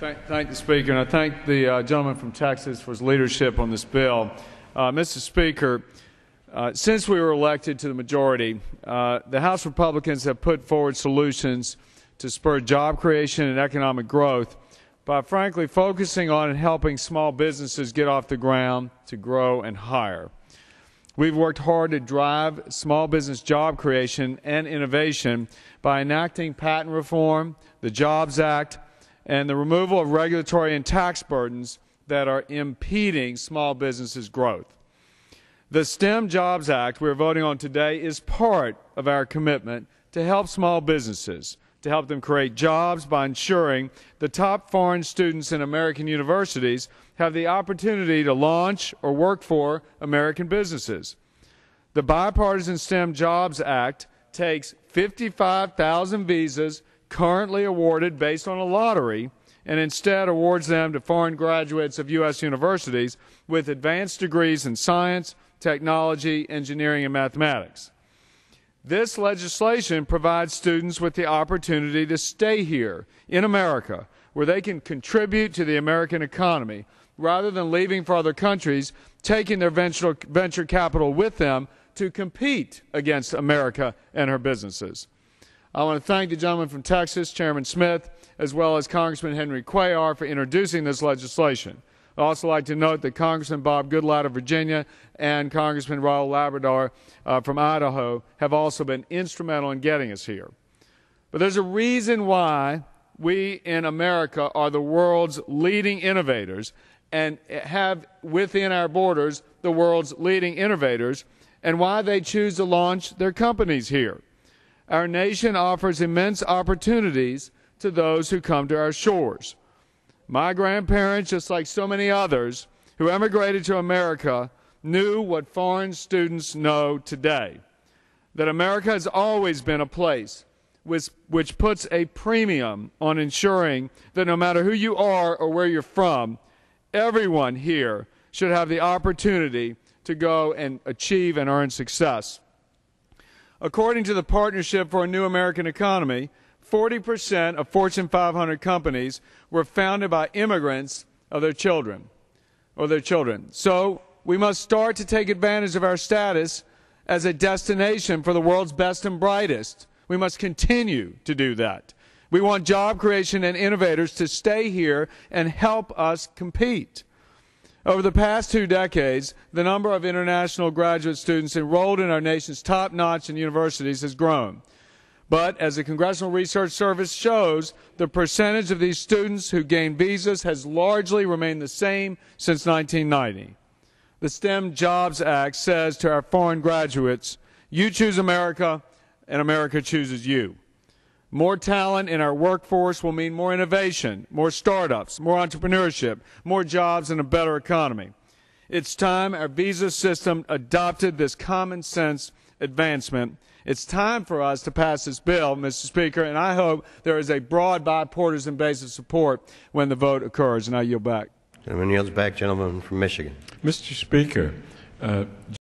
Thank, thank, the Speaker, and I thank the uh, gentleman from Texas for his leadership on this bill. Uh, Mr. Speaker, uh, since we were elected to the majority, uh, the House Republicans have put forward solutions to spur job creation and economic growth by frankly focusing on and helping small businesses get off the ground to grow and hire. We've worked hard to drive small business job creation and innovation by enacting patent reform, the Jobs Act, and the removal of regulatory and tax burdens that are impeding small businesses' growth. The STEM Jobs Act we're voting on today is part of our commitment to help small businesses, to help them create jobs by ensuring the top foreign students in American universities have the opportunity to launch or work for American businesses. The Bipartisan STEM Jobs Act takes 55,000 visas currently awarded based on a lottery and instead awards them to foreign graduates of U.S. universities with advanced degrees in science, technology, engineering, and mathematics. This legislation provides students with the opportunity to stay here in America where they can contribute to the American economy rather than leaving for other countries, taking their venture, venture capital with them to compete against America and her businesses. I want to thank the gentleman from Texas, Chairman Smith, as well as Congressman Henry Cuellar for introducing this legislation. I'd also like to note that Congressman Bob Goodlatte of Virginia and Congressman Raul Labrador uh, from Idaho have also been instrumental in getting us here. But there's a reason why we in America are the world's leading innovators and have within our borders the world's leading innovators and why they choose to launch their companies here. Our nation offers immense opportunities to those who come to our shores. My grandparents, just like so many others who emigrated to America, knew what foreign students know today that America has always been a place which, which puts a premium on ensuring that no matter who you are or where you're from, everyone here should have the opportunity to go and achieve and earn success. According to the Partnership for a New American Economy, 40% of Fortune 500 companies were founded by immigrants of their children or their children. So we must start to take advantage of our status as a destination for the world's best and brightest. We must continue to do that. We want job creation and innovators to stay here and help us compete. Over the past two decades, the number of international graduate students enrolled in our nation's top notch universities has grown. But as the Congressional Research Service shows, the percentage of these students who gain visas has largely remained the same since 1990. The STEM Jobs Act says to our foreign graduates, you choose America, and America chooses you. More talent in our workforce will mean more innovation, more startups, more entrepreneurship, more jobs, and a better economy. It's time our visa system adopted this common sense advancement. It's time for us to pass this bill, Mr. Speaker, and I hope there is a broad bipartisan base of support when the vote occurs. And I yield back. Gentleman yields back. Gentleman from Michigan. Mr. Speaker, uh,